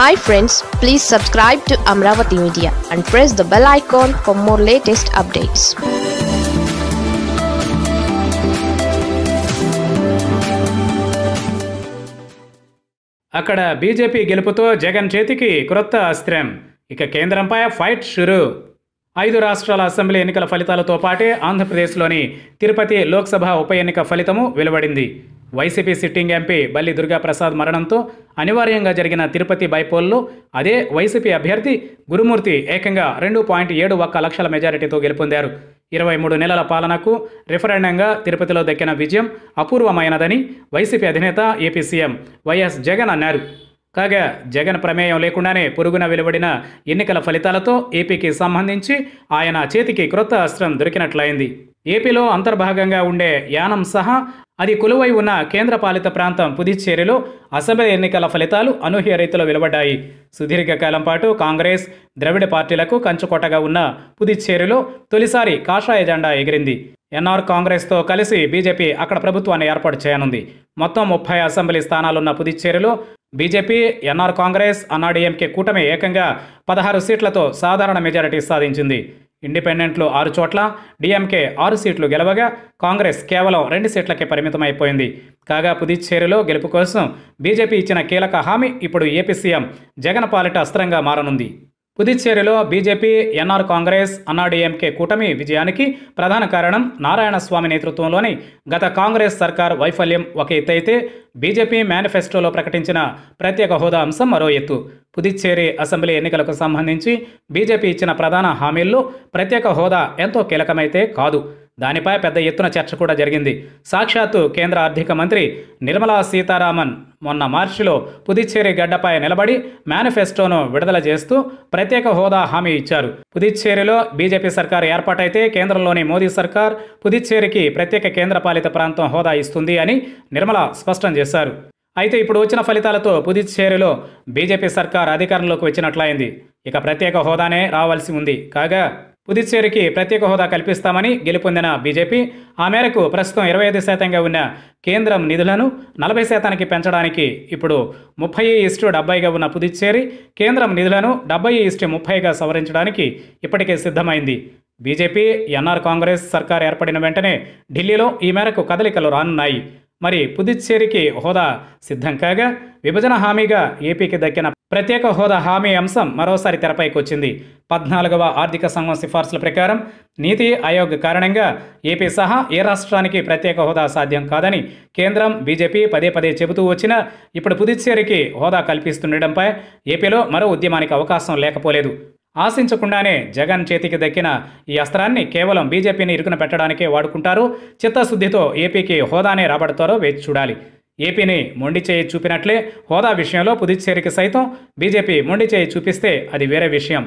hi friends please subscribe to Amaravati media and press the bell icon for more latest updates అక్కడ BJP గెలుపుతో జగన్ చేతికి క్రొత్త అస్త్రం ఇక కేంద్రంపై ఫైట్ షురు ఐదు రాష్ట్రాల అసెంబ్లీ ఎన్నికల ఫలితాలతో పాటే ఆంధ్రప్రదేశ్లోని తిరుపతి లోక్సభ ఉప ఎన్నిక ఫలితము వెలువడింది వైసీపీ సిట్టింగ్ ఎంపీ బల్లి దుర్గాప్రసాద్ మరణంతో అనివార్యంగా జరిగిన తిరుపతి బైపోల్లో అదే వైసీపీ అభ్యర్థి గురుమూర్తి ఏకంగా రెండు పాయింట్ ఏడు ఒక్క లక్షల మెజారిటీతో గెలుపొందారు ఇరవై మూడు నెలల పాలనకు రిఫరెండంగా తిరుపతిలో దక్కిన విజయం అపూర్వమైనదని వైసీపీ అధినేత ఏపీ సీఎం వైఎస్ జగన్ అన్నారు కాగా జగన్ ప్రమేయం లేకుండానే పురుగున వెలువడిన ఎన్నికల ఫలితాలతో ఏపీకి సంబంధించి ఆయన చేతికి క్రొత్త అస్త్రం దొరికినట్లయింది ఏపీలో అంతర్భాగంగా ఉండే యానం సహా అది కొలువై ఉన్న కేంద్రపాలిత ప్రాంతం పుదుచ్చేరిలో అసెంబ్లీ ఎన్నికల ఫలితాలు అనూహ్య రీతిలో వెలువడ్డాయి సుదీర్ఘకాలం పాటు కాంగ్రెస్ ద్రవిడ పార్టీలకు కంచుకోటగా ఉన్న పుదుచ్చేరిలో తొలిసారి కాషాయ జెండా ఎగిరింది ఎన్ఆర్ కాంగ్రెస్తో కలిసి బీజేపీ అక్కడ ప్రభుత్వాన్ని ఏర్పాటు చేయనుంది మొత్తం ముప్పై అసెంబ్లీ స్థానాలున్న పుదుచ్చేరిలో బీజేపీ ఎన్ఆర్ కాంగ్రెస్ అన్నాడీఎంకే కూటమి ఏకంగా పదహారు సీట్లతో సాధారణ మెజారిటీ సాధించింది ఇండిపెండెంట్లు ఆరు చోట్ల డిఎంకే ఆరు సీట్లు గెలవగా కాంగ్రెస్ కేవలం రెండు సీట్లకే పరిమితమైపోయింది కాగా పుదుచ్చేరిలో గెలుపు కోసం బీజేపీ ఇచ్చిన కీలక హామీ ఇప్పుడు ఏపీ సీఎం జగన్ పాలిట అస్త్రంగా మారనుంది పుదుచ్చేరిలో బీజేపీ ఎన్ఆర్ కాంగ్రెస్ అన్నాడీఎంకే కూటమి విజయానికి ప్రధాన కారణం నారాయణస్వామి నేతృత్వంలోని గత కాంగ్రెస్ సర్కార్ వైఫల్యం ఒక ఎత్తైతే బీజేపీ మేనిఫెస్టోలో ప్రకటించిన ప్రత్యేక హోదా అంశం మరో ఎత్తు పుదుచ్చేరి అసెంబ్లీ ఎన్నికలకు సంబంధించి బీజేపీ ఇచ్చిన ప్రధాన హామీల్లో ప్రత్యేక హోదా ఎంతో కీలకమైతే కాదు దానిపై పెద్ద ఎత్తున చర్చ కూడా జరిగింది సాక్షాత్తు కేంద్ర ఆర్థిక మంత్రి నిర్మలా సీతారామన్ మొన్న మార్చిలో పుదుచ్చేరి గడ్డపై నిలబడి మేనిఫెస్టోను విడుదల చేస్తూ ప్రత్యేక హోదా హామీ ఇచ్చారు పుదుచ్చేరిలో బీజేపీ సర్కార్ ఏర్పాటైతే కేంద్రంలోని మోదీ సర్కార్ పుదుచ్చేరికి ప్రత్యేక కేంద్రపాలిత ప్రాంతం హోదా ఇస్తుంది అని నిర్మల స్పష్టం చేశారు అయితే ఇప్పుడు వచ్చిన ఫలితాలతో పుదుచ్చేరిలో బీజేపీ సర్కార్ అధికారంలోకి వచ్చినట్లయింది ఇక ప్రత్యేక హోదానే రావాల్సి ఉంది కాగా పుదుచ్చేరికి ప్రత్యేక హోదా కల్పిస్తామని గెలుపొందిన బీజేపీ ఆ మేరకు ప్రస్తుతం ఇరవై ఐదు శాతంగా ఉన్న కేంద్రం నిధులను నలభై శాతానికి పెంచడానికి ఇప్పుడు ముప్పై ఇస్టు డెబ్బైగా ఉన్న పుదుచ్చేరి కేంద్రం నిధులను డెబ్బై ఇస్టు ముప్పైగా సవరించడానికి ఇప్పటికే సిద్ధమైంది బీజేపీ ఎన్ఆర్ కాంగ్రెస్ సర్కార్ ఏర్పడిన వెంటనే ఢిల్లీలో ఈ మేరకు కదలికలు రానున్నాయి మరి పుదుచ్చేరికి హోదా సిద్ధం కాగా విభజన హామీగా ఏపీకి దక్కిన ప్రత్యేక హోదా హామీ అంశం మరోసారి తెరపైకి వచ్చింది పద్నాలుగవ ఆర్థిక సంఘం సిఫార్సుల ప్రకారం నీతి ఆయోగ్ కారణంగా ఏపీ సహా ఏ రాష్ట్రానికి ప్రత్యేక హోదా సాధ్యం కాదని కేంద్రం బీజేపీ పదే పదే చెబుతూ వచ్చినా ఇప్పుడు పుదుచ్చేరికి హోదా కల్పిస్తుండటంపై ఏపీలో మరో ఉద్యమానికి అవకాశం లేకపోలేదు ఆశించకుండానే జగన్ చేతికి దక్కిన ఈ అస్త్రాన్ని కేవలం బీజేపీని ఇరుకున పెట్టడానికే వాడుకుంటారు చిత్తశుద్ధితో ఏపీకి హోదానే రాబడతారో వేచి చూడాలి ఏపీని మొండి చేయి చూపినట్లే హోదా విషయంలో పుదుచ్చేరికి సైతం బీజేపీ మొండి చేయి చూపిస్తే అది వేరే విషయం